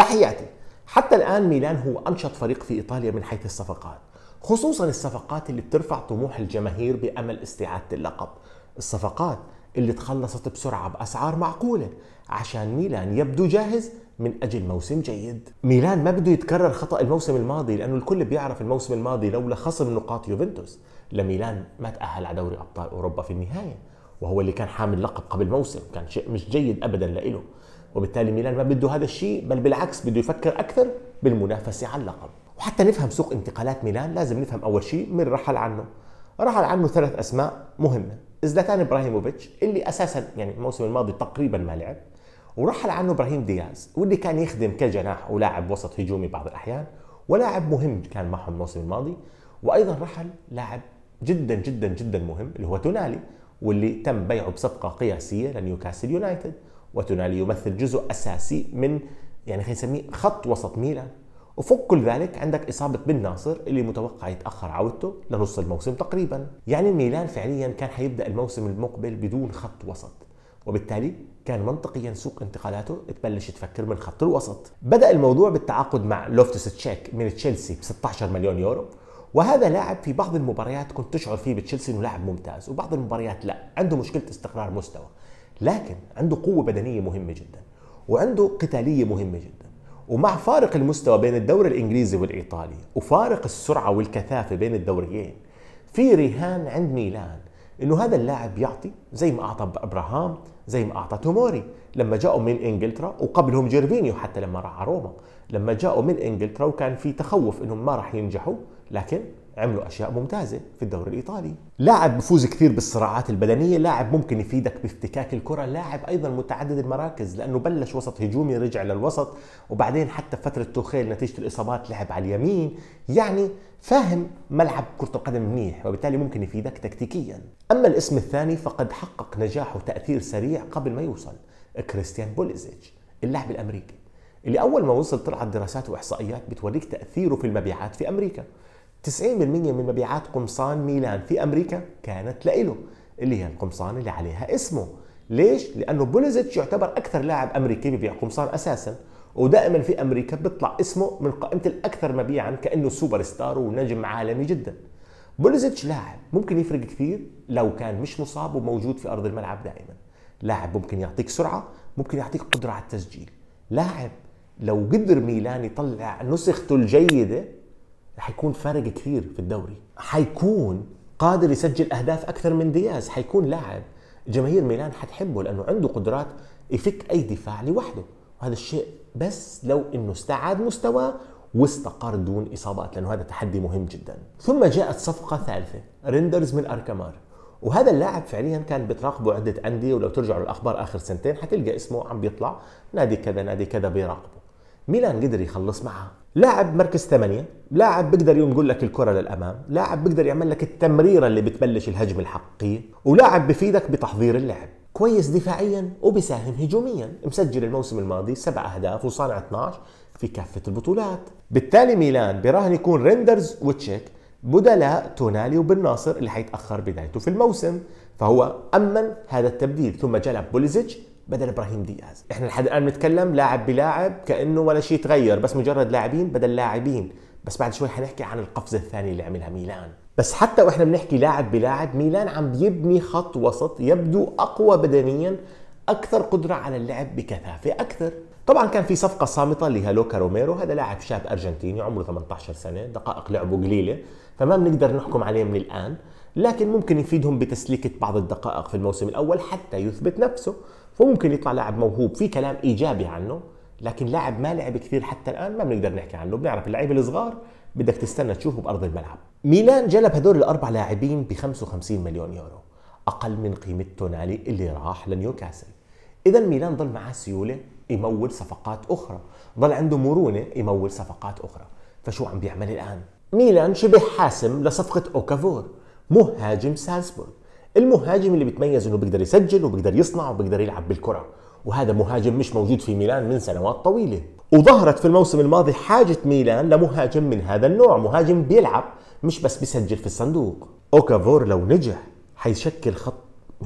تحياتي حتى الآن ميلان هو أنشط فريق في إيطاليا من حيث الصفقات خصوصا الصفقات اللي بترفع طموح الجماهير بأمل استعادة اللقب الصفقات اللي تخلصت بسرعة بأسعار معقولة عشان ميلان يبدو جاهز من أجل موسم جيد ميلان ما بده يتكرر خطأ الموسم الماضي لأنه الكل بيعرف الموسم الماضي لولا خصم نقاط يوفنتوس لميلان ما تأهل على دوري أبطال أوروبا في النهاية وهو اللي كان حامل لقب قبل موسم كان شيء مش جيد أبدا لإله وبالتالي ميلان ما بده هذا الشيء بل بالعكس بده يفكر اكثر بالمنافسه على اللقب وحتى نفهم سوق انتقالات ميلان لازم نفهم اول شيء من رحل عنه رحل عنه ثلاث اسماء مهمه زلاتان ابراهيموفيتش اللي اساسا يعني الموسم الماضي تقريبا ما لعب ورحل عنه ابراهيم دياز واللي كان يخدم كجناح ولاعب وسط هجومي بعض الاحيان ولاعب مهم كان معهم الموسم الماضي وايضا رحل لاعب جدا جدا جدا مهم اللي هو تونالي واللي تم بيعه بصفقه قياسيه لنيوكاسل يونايتد وتونالي يمثل جزء اساسي من يعني خلينا نسميه خط وسط ميلان وفوق كل ذلك عندك إصابة بن ناصر اللي متوقع يتأخر عودته لنص الموسم تقريبا يعني ميلان فعليا كان حيبدأ الموسم المقبل بدون خط وسط وبالتالي كان منطقيا سوق انتقالاته تبلش تفكر من خط الوسط بدأ الموضوع بالتعاقد مع لوفتس تشيك من تشيلسي ب 16 مليون يورو وهذا لاعب في بعض المباريات كنت تشعر فيه بتشيلسي انه لاعب ممتاز وبعض المباريات لا عنده مشكله استقرار مستوى لكن عنده قوه بدنيه مهمه جدا وعنده قتاليه مهمه جدا ومع فارق المستوى بين الدوري الانجليزي والايطالي وفارق السرعه والكثافه بين الدوريين في رهان عند ميلان انه هذا اللاعب يعطي زي ما اعطى ابراهام زي ما اعطى توموري لما جاءوا من انجلترا وقبلهم جيرفينيو حتى لما راح على روما لما جاءوا من انجلترا وكان في تخوف انهم ما راح ينجحوا لكن عملوا اشياء ممتازه في الدوري الايطالي لاعب بفوز كثير بالصراعات البدنيه لاعب ممكن يفيدك بافتكاك الكره لاعب ايضا متعدد المراكز لانه بلش وسط هجومي رجع للوسط وبعدين حتى فتره توخيل نتيجه الاصابات لعب على اليمين يعني فاهم ملعب كرة القدم منيح وبالتالي ممكن يفيدك تكتيكيا أما الاسم الثاني فقد حقق نجاح وتأثير سريع قبل ما يوصل كريستيان بوليزيتش اللاعب الأمريكي اللي أول ما وصل طلعت دراسات وإحصائيات بتوريك تأثيره في المبيعات في أمريكا 90% من مبيعات قمصان ميلان في امريكا كانت لإله اللي هي القمصان اللي عليها اسمه ليش؟ لانه بوليزيتش يعتبر اكثر لاعب امريكي ببيع قمصان اساسا ودائما في امريكا بيطلع اسمه من قائمه الاكثر مبيعا كانه سوبر ستار ونجم عالمي جدا بوليزيتش لاعب ممكن يفرق كثير لو كان مش مصاب وموجود في ارض الملعب دائما لاعب ممكن يعطيك سرعه ممكن يعطيك قدره على التسجيل لاعب لو قدر ميلان يطلع نسخته الجيده حيكون فارق كثير في الدوري حيكون قادر يسجل اهداف اكثر من دياز حيكون لاعب جماهير ميلان حتحبه لانه عنده قدرات يفك اي دفاع لوحده وهذا الشيء بس لو انه استعاد مستواه واستقر دون اصابات لانه هذا تحدي مهم جدا ثم جاءت صفقه ثالثه ريندرز من اركمار وهذا اللاعب فعليا كان بتراقبه عده انديه ولو ترجعوا للاخبار اخر سنتين حتلقى اسمه عم بيطلع نادي كذا نادي كذا بيراقبه ميلان قدر يخلص معها لاعب مركز ثمانية لاعب بيقدر ينقل لك الكرة للأمام لاعب بيقدر يعمل لك التمريرة اللي بتبلش الهجمة الحقيقية ولاعب بفيدك بتحضير اللعب كويس دفاعيا وبساهم هجوميا مسجل الموسم الماضي سبع أهداف وصانع 12 في كافة البطولات بالتالي ميلان براهن يكون ريندرز وتشيك بدلاء تونالي وبالناصر اللي حيتأخر بدايته في الموسم فهو أمن هذا التبديل ثم جلب بوليزيتش بدل ابراهيم دياز احنا لحد الان بنتكلم لاعب بلاعب كانه ولا شيء تغير بس مجرد لاعبين بدل لاعبين بس بعد شوي حنحكي عن القفزه الثانيه اللي عملها ميلان بس حتى واحنا بنحكي لاعب بلاعب ميلان عم بيبني خط وسط يبدو اقوى بدنيا اكثر قدره على اللعب بكثافه اكثر طبعا كان في صفقه صامته لوكا روميرو هذا لاعب شاب ارجنتيني عمره 18 سنه دقائق لعبه قليله فما بنقدر نحكم عليه من الان لكن ممكن يفيدهم بتسليكة بعض الدقائق في الموسم الأول حتى يثبت نفسه فممكن يطلع لاعب موهوب في كلام ايجابي عنه لكن لاعب ما لعب كثير حتى الان ما بنقدر نحكي عنه بنعرف اللعيبه الصغار بدك تستنى تشوفه بارض الملعب ميلان جلب هدول الاربع لاعبين ب 55 مليون يورو اقل من قيمه تونالي اللي راح لنيوكاسل اذا ميلان ضل معاه سيوله يمول صفقات اخرى ضل عنده مرونه يمول صفقات اخرى فشو عم بيعمل الان ميلان شبه حاسم لصفقه اوكافور مهاجم سالزبورغ المهاجم اللي بيتميز انه بيقدر يسجل وبيقدر يصنع وبيقدر يلعب بالكره وهذا مهاجم مش موجود في ميلان من سنوات طويله وظهرت في الموسم الماضي حاجه ميلان لمهاجم من هذا النوع مهاجم بيلعب مش بس بيسجل في الصندوق اوكافور لو نجح حيشكل خط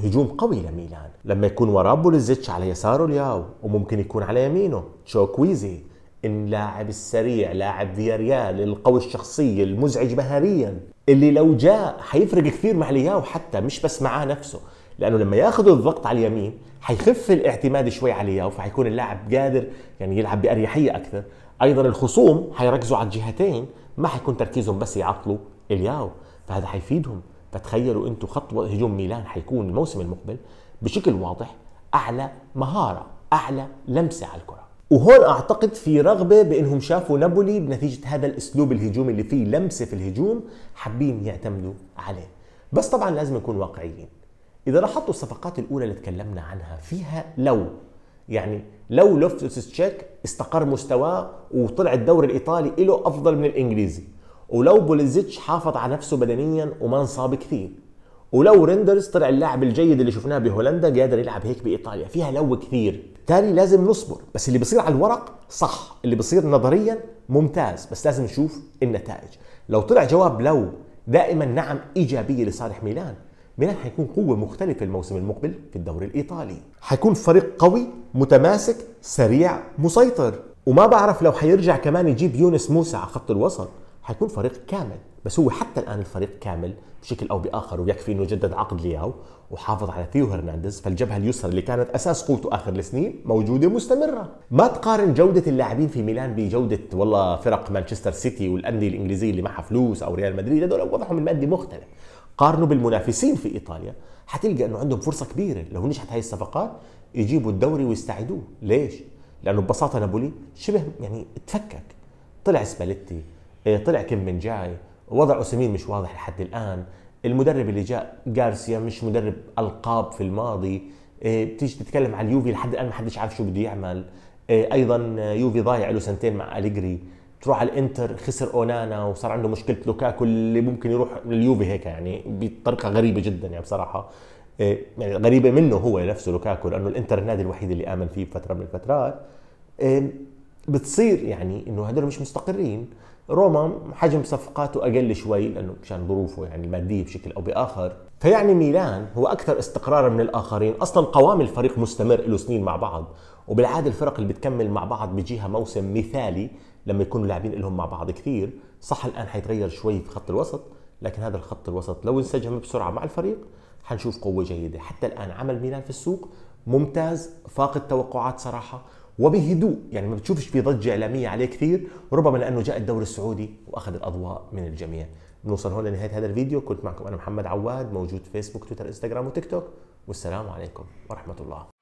هجوم قوي لميلان لما يكون وراه بوليزيتش على يساره الياو وممكن يكون على يمينه تشوكويزي اللاعب السريع لاعب فياريال القوي الشخصية المزعج مهاريا اللي لو جاء حيفرق كثير مع لياو حتى مش بس معاه نفسه لانه لما ياخذوا الضغط على اليمين حيخف الاعتماد شوي على لياو فحيكون اللاعب قادر يعني يلعب باريحيه اكثر ايضا الخصوم حيركزوا على الجهتين ما حيكون تركيزهم بس يعطلوا الياو فهذا حيفيدهم فتخيلوا انتم خط هجوم ميلان حيكون الموسم المقبل بشكل واضح اعلى مهاره اعلى لمسه على الكره وهون اعتقد في رغبه بانهم شافوا نابولي بنتيجه هذا الاسلوب الهجومي اللي فيه لمسه في الهجوم حابين يعتمدوا عليه بس طبعا لازم نكون واقعيين اذا لاحظتوا الصفقات الاولى اللي تكلمنا عنها فيها لو يعني لو لوفتس تشيك استقر مستواه وطلع الدوري الايطالي له افضل من الانجليزي ولو بوليزيتش حافظ على نفسه بدنيا وما انصاب كثير ولو ريندرز طلع اللاعب الجيد اللي شفناه بهولندا قادر يلعب هيك بايطاليا فيها لو كثير تالي لازم نصبر بس اللي بصير على الورق صح اللي بصير نظريا ممتاز بس لازم نشوف النتائج لو طلع جواب لو دائما نعم ايجابيه لصالح ميلان ميلان حيكون قوة مختلفة الموسم المقبل في الدوري الإيطالي حيكون فريق قوي متماسك سريع مسيطر وما بعرف لو حيرجع كمان يجيب يونس موسى على خط الوسط حيكون فريق كامل بس هو حتى الان الفريق كامل بشكل او باخر ويكفي انه جدد عقد لياو وحافظ على ثيو هرنانديز فالجبهه اليسرى اللي كانت اساس قوته اخر السنين موجوده مستمره ما تقارن جوده اللاعبين في ميلان بجوده والله فرق مانشستر سيتي والانديه الانجليزيه اللي معها فلوس او ريال مدريد هذول وضعهم المادي مختلف قارنوا بالمنافسين في ايطاليا حتلقى انه عندهم فرصه كبيره لو نجحت هاي الصفقات يجيبوا الدوري ويستعيدوه ليش لانه ببساطه نابولي شبه يعني تفكك طلع سباليتي إيه، طلع كم من جاي وضع اوسيمين مش واضح لحد الان المدرب اللي جاء جارسيا مش مدرب القاب في الماضي آه، بتيجي تتكلم عن اليوفي لحد الان ما حدش عارف شو بده يعمل آه، ايضا يوفي ضايع له سنتين مع اليجري تروح على الانتر خسر اونانا وصار عنده مشكله لوكاكو اللي ممكن يروح لليوفي هيك يعني بطريقه غريبه جدا يعني بصراحه آه، يعني غريبه منه هو نفسه لوكاكو لانه الانتر النادي الوحيد اللي امن فيه بفتره من الفترات بتصير يعني انه هدول مش مستقرين روما حجم صفقاته اقل شوي لانه مشان ظروفه يعني الماديه بشكل او باخر فيعني ميلان هو اكثر استقرارا من الاخرين اصلا قوام الفريق مستمر له سنين مع بعض وبالعاده الفرق اللي بتكمل مع بعض بيجيها موسم مثالي لما يكونوا لاعبين لهم مع بعض كثير صح الان حيتغير شوي في خط الوسط لكن هذا الخط الوسط لو انسجم بسرعه مع الفريق حنشوف قوه جيده حتى الان عمل ميلان في السوق ممتاز فاقد توقعات صراحه وبهدوء يعني ما بتشوفش في ضجه اعلاميه عليه كثير ربما لانه جاء الدوري السعودي واخذ الاضواء من الجميع بنوصل هون لنهايه هذا الفيديو كنت معكم انا محمد عواد موجود فيسبوك تويتر انستغرام وتيك توك والسلام عليكم ورحمه الله